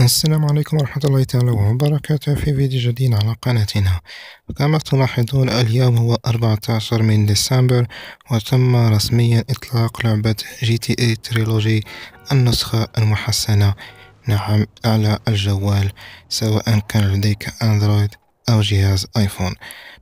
السلام عليكم ورحمة الله تعالى وبركاته في فيديو جديد على قناتنا كما تلاحظون اليوم هو 14 من ديسمبر وتم رسميا إطلاق لعبة جي تي اي تريلوجي النسخة المحسنة نعم على الجوال سواء كان لديك أندرويد أو جهاز آيفون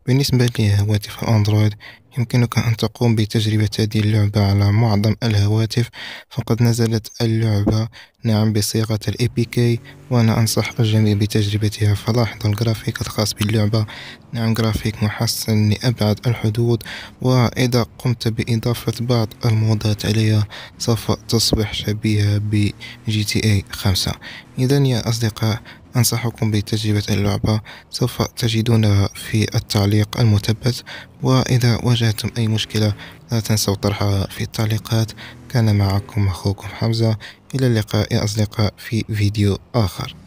بالنسبة لهواتف الأندرويد يمكنك أن تقوم بتجربة هذه اللعبة على معظم الهواتف فقد نزلت اللعبة نعم بصيغة الاي بي كي وأنا أنصح الجميع بتجربتها فلاحظ الجرافيك الخاص باللعبة نعم جرافيك محسن لأبعد الحدود وإذا قمت بإضافة بعض الموضات عليها سوف تصبح شبيهة بجي تي اي خمسة إذا يا أصدقاء أنصحكم بتجربة اللعبة سوف تجدونها في التعليق المثبت وإذا واجهتم أي مشكلة لا تنسوا طرحها في التعليقات كان معكم أخوكم حمزة إلى اللقاء يا أصدقاء في فيديو آخر